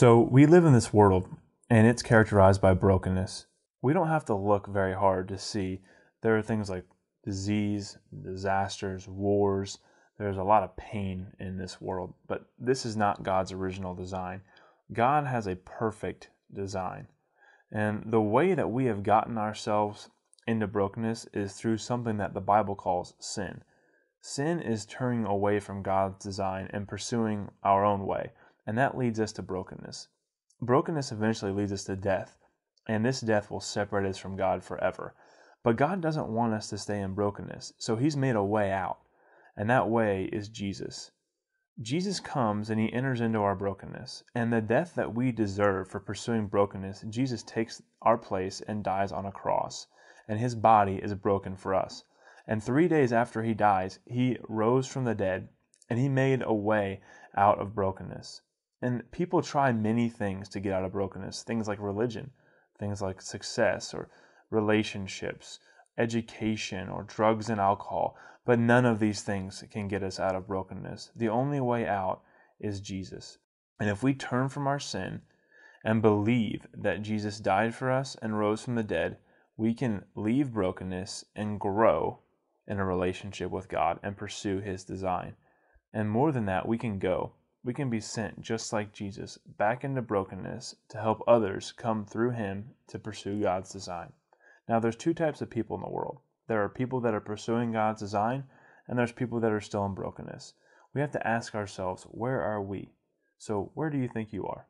So we live in this world, and it's characterized by brokenness. We don't have to look very hard to see there are things like disease, disasters, wars. There's a lot of pain in this world, but this is not God's original design. God has a perfect design. And the way that we have gotten ourselves into brokenness is through something that the Bible calls sin. Sin is turning away from God's design and pursuing our own way, and that leads us to brokenness. Brokenness eventually leads us to death, and this death will separate us from God forever. But God doesn't want us to stay in brokenness, so He's made a way out, and that way is Jesus. Jesus comes and he enters into our brokenness, and the death that we deserve for pursuing brokenness, Jesus takes our place and dies on a cross, and his body is broken for us. And three days after he dies, he rose from the dead, and he made a way out of brokenness. And people try many things to get out of brokenness things like religion, things like success or relationships, education or drugs and alcohol. But none of these things can get us out of brokenness. The only way out is Jesus. And if we turn from our sin and believe that Jesus died for us and rose from the dead, we can leave brokenness and grow in a relationship with God and pursue His design. And more than that, we can go we can be sent just like Jesus back into brokenness to help others come through him to pursue God's design. Now there's two types of people in the world. There are people that are pursuing God's design and there's people that are still in brokenness. We have to ask ourselves, where are we? So, where do you think you are?